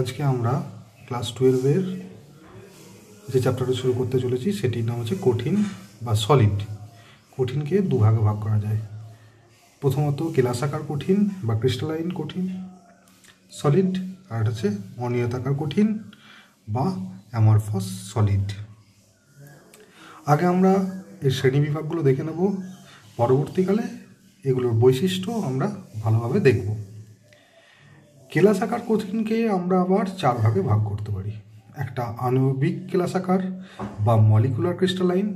আজকে আমরা ক্লাস টুয়েলভের যে চ্যাপ্টারটি শুরু করতে চলেছি সেটির নাম হচ্ছে কঠিন বা সলিড কঠিনকে দুভাগে ভাগ করা যায় প্রথমত কেলাসাকার কঠিন বা ক্রিস্টালাইন কঠিন সলিড আর হচ্ছে অনিয়তাকার কঠিন বা অ্যামরফস সলিড আগে আমরা এর শ্রেণী বিভাগগুলো দেখে নেব পরবর্তীকালে এগুলোর বৈশিষ্ট্য আমরা ভালোভাবে দেখবো কেলাস আকার কঠিনকে আমরা আবার চার ভাগে ভাগ করতে পারি একটা আণবিক কেলাস আকার বা মলিকুলার ক্রিস্টালাইন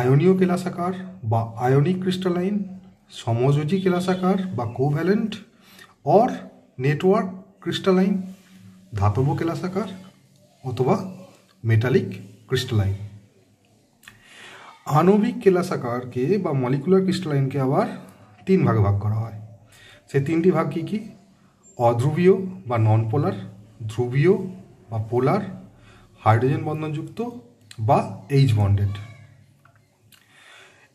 আয়নীয় কেলাস আকার বা আয়নিক ক্রিস্টালাইন সমযোজী কেলাস আকার বা কোভ্যালেন্ট অর নেটওয়ার্ক ক্রিস্টালাইন ধাতব কেলাস আকার অথবা মেটালিক ক্রিস্টালাইন আণবিক কেলাস আকারকে বা মলিকুলার ক্রিস্টালাইনকে আবার তিন ভাগে ভাগ করা হয় সে তিনটি ভাগ কী কী অধ্রুবীয় বা নন পোলার ধ্রুবীয় বা পোলার হাইড্রোজেন বন্ধনযুক্ত বা এইচ বন্ডেড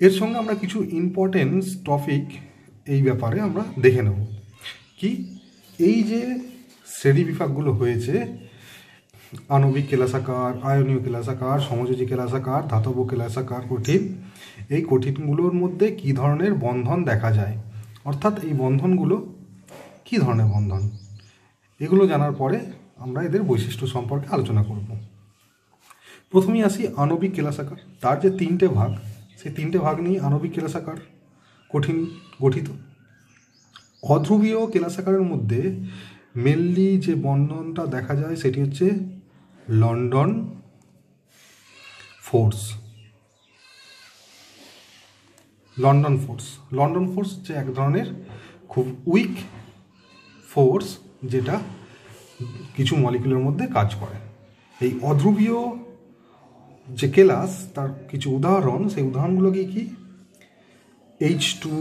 এর সঙ্গে আমরা কিছু ইম্পর্টেন্স টপিক এই ব্যাপারে আমরা দেখে নেব কি এই যে শ্রেণী বিভাগগুলো হয়েছে আণবিক কেলাসাকার আয়নীয় কেলাসাকার সমযোজী কেলাসাকার ধাতব কেলাসাকার কঠিন এই কঠিনগুলোর মধ্যে কি ধরনের বন্ধন দেখা যায় অর্থাৎ এই বন্ধনগুলো কী ধরনের বন্ধন এগুলো জানার পরে আমরা এদের বৈশিষ্ট্য সম্পর্কে আলোচনা করব প্রথমেই আসি আণবিক কেলাসাকার তার যে তিনটে ভাগ সেই তিনটে ভাগ নিয়ে আণবিক কেলাসাকার কঠিন গঠিত অধ্রুবীয় কেলাসাকারের মধ্যে মেনলি যে বন্ধনটা দেখা যায় সেটি হচ্ছে London force London force London force হচ্ছে এক ধরনের খুব উইক ফোর্স যেটা কিছু মলিকুলের মধ্যে কাজ করে এই অধ্রুবীয় যে কেলাস তার কিছু উদাহরণ সেই উদাহরণগুলো কি কি H two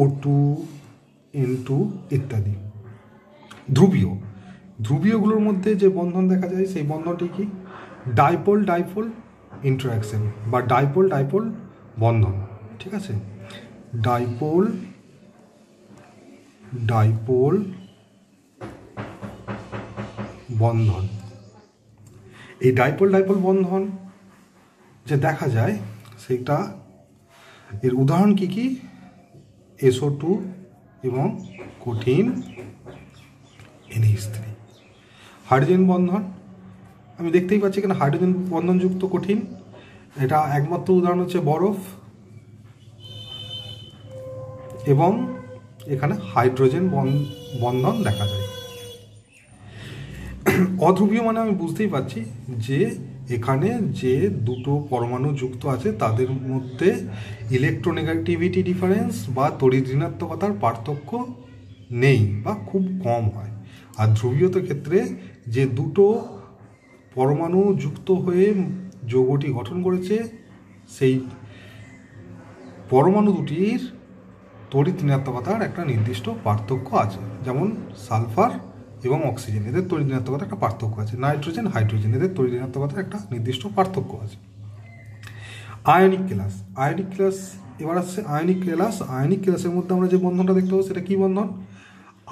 O two N two ইত্যাদি ধ্রুবীয় ধ্রুবীয়গুলোর মধ্যে যে বন্ধন দেখা যায় সেই বন্ধনটি কি ডাইপোল ডাইপোল ইন্টারাকশন বা ডাইপোল ডাইপোল বন্ধন ঠিক আছে ডাইপোল ডাইপোল বন্ধন এই ডাইপোল ডাইপোল বন্ধন যে দেখা যায় সেটা এর উদাহরণ কি কি এসও টু এবং কঠিন এনএইচ থ্রি হাইড্রোজেন বন্ধন আমি দেখতেই পাচ্ছি এখানে হাইড্রোজেন বন্ধনযুক্ত কঠিন এটা একমাত্র উদাহরণ হচ্ছে বরফ এবং এখানে হাইড্রোজেন বন্ধন দেখা যায় অধ্রুবীয় মানে আমি বুঝতেই পারছি যে এখানে যে দুটো পরমাণু যুক্ত আছে তাদের মধ্যে ইলেকট্রোনেগেটিভিটি ডিফারেন্স বা তড়িৎ ঋণাত্মকতার পার্থক্য নেই বা খুব কম হয় আর ধ্রুবীয়ত ক্ষেত্রে যে দুটো পরমাণু যুক্ত হয়ে যৌগটি গঠন করেছে সেই পরমাণু দুটির তড়িৎ নিরাত্মকতার একটা নির্দিষ্ট পার্থক্য আছে যেমন সালফার এবং অক্সিজেন এদের তড়িৎ নিরাত্মকতার একটা পার্থক্য আছে নাইট্রোজেন হাইড্রোজেন এদের তড়িৎ নিরাত্মকতার একটা নির্দিষ্ট পার্থক্য আছে আয়নিক ক্লাস আয়নিক ক্লাস এবার আসছে আয়নিক ক্লাস আয়নিক ক্লাসের মধ্যে আমরা যে বন্ধনটা দেখতে পাবো সেটা কী বন্ধন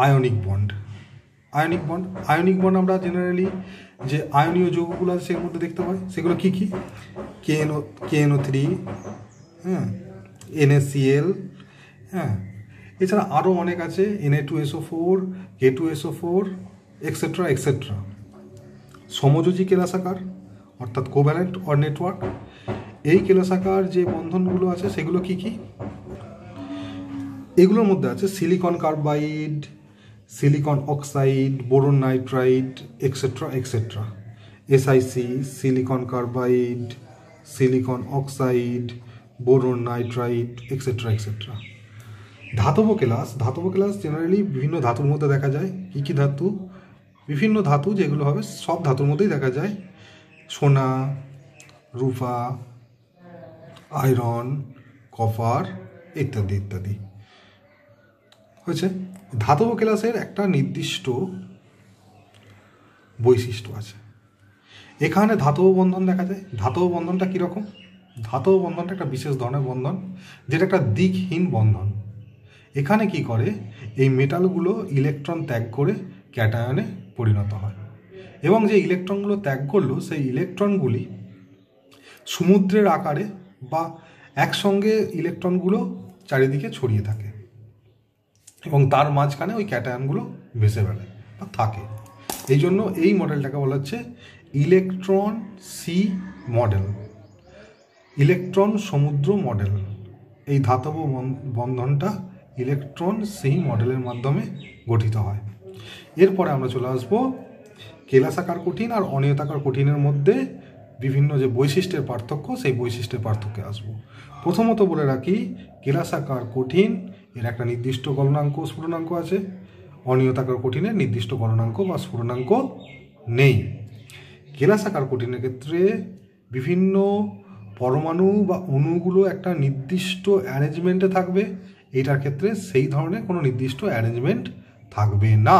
ionic bond ionic bond ionic bond আমরা জেনারেলি যে আয়নীয় যৌগগুলো আছে সেগুলোর মধ্যে দেখতে পাই সেগুলো কী কী কেএনও কেএনও থ্রি হ্যাঁ এনএসিএল হ্যাঁ এছাড়া আরও অনেক আছে Na two SO four K two SO four etcetera etcetera সমযোজী কেলাসাকার অর্থাৎ কোভ্যালেন্ট অর নেটওয়ার্ক এই কেলাসাকার যে বন্ধনগুলো আছে সেগুলো কি কি এগুলোর মধ্যে আছে silicon carbide silicon oxide boron nitride etcetera etcetera SiC silicon carbide silicon oxide boron nitride etcetera etcetera ধাতব ক্লাস ধাতব ক্লাস জেনারেলি বিভিন্ন ধাতুর মধ্যে দেখা যায় কী কী ধাতু বিভিন্ন ধাতু যেগুলো হবে সব ধাতুর মধ্যেই দেখা যায় সোনা রূপা আয়রন কপার ইত্যাদি ইত্যাদি হয়েছে ধাতব ক্লাসের একটা নির্দিষ্ট বৈশিষ্ট্য আছে এখানে ধাতব বন্ধন দেখা যায় ধাতব বন্ধনটা কীরকম ধাতব বন্ধনটা একটা বিশেষ ধরনের বন্ধন যেটা একটা দিকহীন বন্ধন এখানে কি করে এই মেটালগুলো ইলেকট্রন ত্যাগ করে ক্যাটায়নে পরিণত হয় এবং যে ইলেকট্রনগুলো ত্যাগ করলো সেই ইলেকট্রনগুলি সমুদ্রের আকারে বা একসঙ্গে ইলেকট্রনগুলো চারিদিকে ছড়িয়ে থাকে এবং তার মাঝখানে ওই ক্যাটায়নগুলো ভেসে বেড়ায় বা থাকে এই জন্য এই মডেলটাকে বলা হচ্ছে ইলেকট্রন সি মডেল ইলেকট্রন সমুদ্র মডেল এই ধাতব বন্ধনটা ইলেকট্রন সেই মডেলের মাধ্যমে গঠিত হয় এরপরে আমরা চলে আসবো কেলাসাকার কঠিন আর অনিয়তাকার কঠিনের মধ্যে বিভিন্ন যে বৈশিষ্ট্যের পার্থক্য সেই বৈশিষ্ট্যের পার্থক্যে আসব প্রথমত বলে রাখি কেলাসাকার কঠিন এর একটা নির্দিষ্ট গলনাঙ্ক স্ফুটনাঙ্ক আছে অনিয়তাকার কঠিনের নির্দিষ্ট গলনাঙ্ক বা স্ফুটনাঙ্ক নেই কেলাসাকার কঠিনের ক্ষেত্রে বিভিন্ন পরমাণু বা অণুগুলো একটা নির্দিষ্ট অ্যারেঞ্জমেন্টে থাকবে এটার ক্ষেত্রে সেই ধরনের কোনো নির্দিষ্ট অ্যারেঞ্জমেন্ট থাকবে না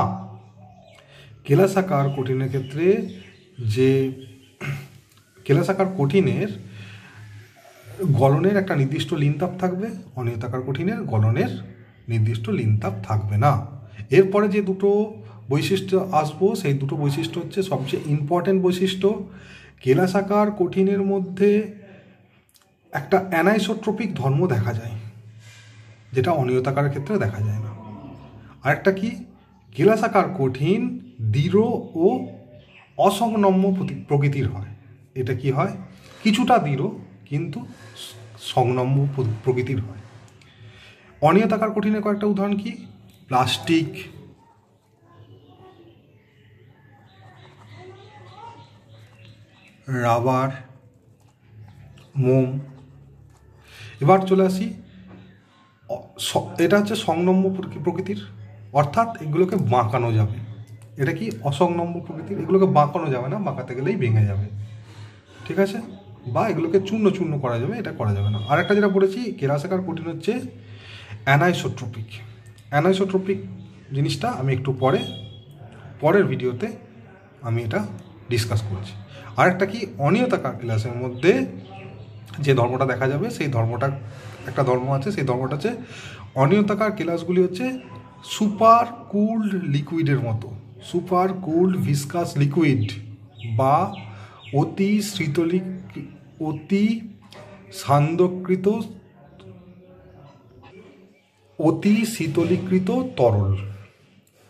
কেলাসাকার কঠিনের ক্ষেত্রে যে কেলাসাকার কঠিনের গলনের একটা নির্দিষ্ট লিনতাপ থাকবে অনিয়তাকার কঠিনের গলনের নির্দিষ্ট লিনতাপ থাকবে না এরপরে যে দুটো বৈশিষ্ট্য আসবো সেই দুটো বৈশিষ্ট্য হচ্ছে সবচেয়ে ইম্পর্ট্যান্ট বৈশিষ্ট্য কেলাসাকার কঠিনের মধ্যে একটা অ্যানাইসোট্রপিক ধর্ম দেখা যায় যেটা অনিয়তাকার ক্ষেত্রে দেখা যায় না আরেকটা কি আকার কঠিন দৃঢ় ও অসংনম্য প্রকৃতির হয় এটা কি হয় কিছুটা দৃঢ় কিন্তু সংলম্ব প্রকৃতির হয় অনিয়তাকার কঠিনের কয়েকটা উদাহরণ কি প্লাস্টিক রাবার মোম এবার চলে আসি এটা হচ্ছে সংলম্ব প্রকৃতির অর্থাৎ এগুলোকে বাঁকানো যাবে এটা কি অসংলম্ব প্রকৃতির এগুলোকে বাঁকানো যাবে না বাঁকাতে গেলেই ভেঙে যাবে ঠিক আছে বা এগুলোকে চূর্ণ চূর্ণ করা যাবে এটা করা যাবে না আর একটা যেটা পড়েছি কেরাসাকার কঠিন হচ্ছে অ্যানাইসোট্রপিক অ্যানাইসোট্রপিক জিনিসটা আমি একটু পরে পরের ভিডিওতে আমি এটা ডিসকাস করছি আর একটা কি অনিয়তা ক্লাসের মধ্যে যে ধর্মটা দেখা যাবে সেই ধর্মটা একটা ধর্ম আছে সেই ধর্মটা হচ্ছে অনিয়তাকার কেলাসগুলি হচ্ছে সুপার কুল্ড লিকুইডের মতো সুপার কুল্ড ভিসকাস লিকুইড বা অতি শীতলিক অতি সান্দকৃত অতি শীতলীকৃত তরল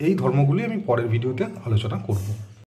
এই ধর্মগুলি আমি পরের ভিডিওতে আলোচনা করবো